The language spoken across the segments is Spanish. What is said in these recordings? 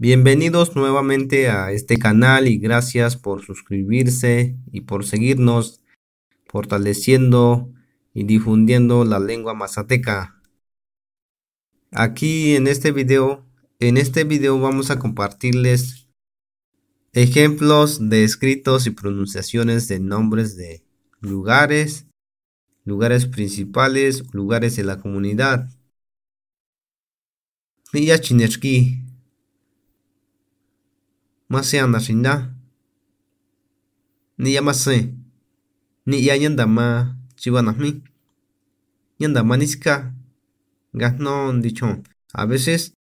Bienvenidos nuevamente a este canal y gracias por suscribirse y por seguirnos fortaleciendo y difundiendo la lengua mazateca. Aquí en este video, en este video vamos a compartirles ejemplos de escritos y pronunciaciones de nombres de lugares, lugares principales, lugares de la comunidad. chinesquí. Más anda shinda. Ni ya Ni ya yanda ma mi. Yanda manisca. Gasnon dicho. A veces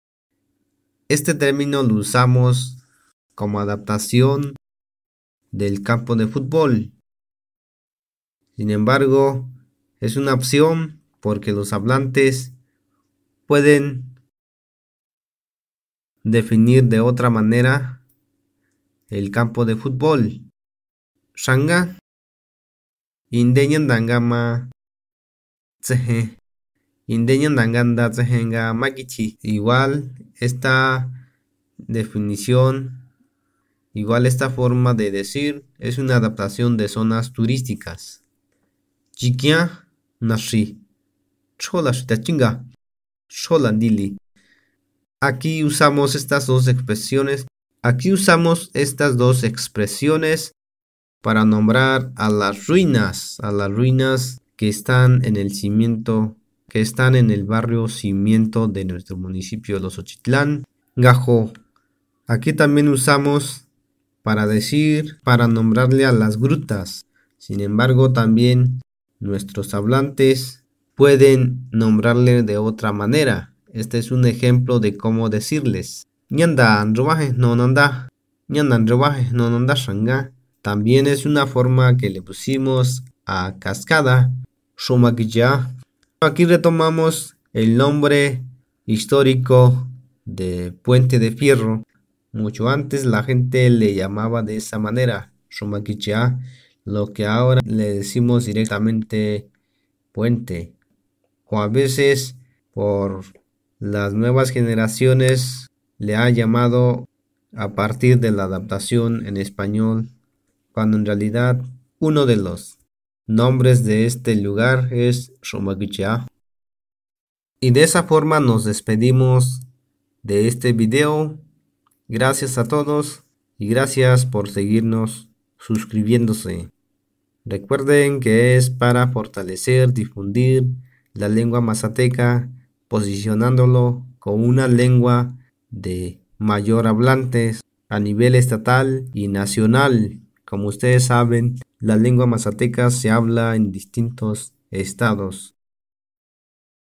este término lo usamos como adaptación del campo de fútbol. Sin embargo, es una opción porque los hablantes pueden definir de otra manera el campo de fútbol. Shanga. Indeñandangama. Tseje. Indeñandanganda tsejenga makichi. Igual esta definición, igual esta forma de decir es una adaptación de zonas turísticas. Chiquia nashi. Chola chinga. Chola dili. Aquí usamos estas dos expresiones Aquí usamos estas dos expresiones para nombrar a las ruinas, a las ruinas que están en el cimiento, que están en el barrio cimiento de nuestro municipio de Los Ochitlán, Gajo. Aquí también usamos para decir, para nombrarle a las grutas. Sin embargo, también nuestros hablantes pueden nombrarle de otra manera. Este es un ejemplo de cómo decirles anda no nanda. no shanga. También es una forma que le pusimos a cascada. Shumakija. Aquí retomamos el nombre histórico de Puente de Fierro. Mucho antes la gente le llamaba de esa manera, Shumakija. lo que ahora le decimos directamente puente. O a veces por las nuevas generaciones le ha llamado a partir de la adaptación en español, cuando en realidad uno de los nombres de este lugar es Y de esa forma nos despedimos de este video. Gracias a todos y gracias por seguirnos suscribiéndose. Recuerden que es para fortalecer, difundir la lengua mazateca, posicionándolo como una lengua de mayor hablantes a nivel estatal y nacional. Como ustedes saben, la lengua mazateca se habla en distintos estados.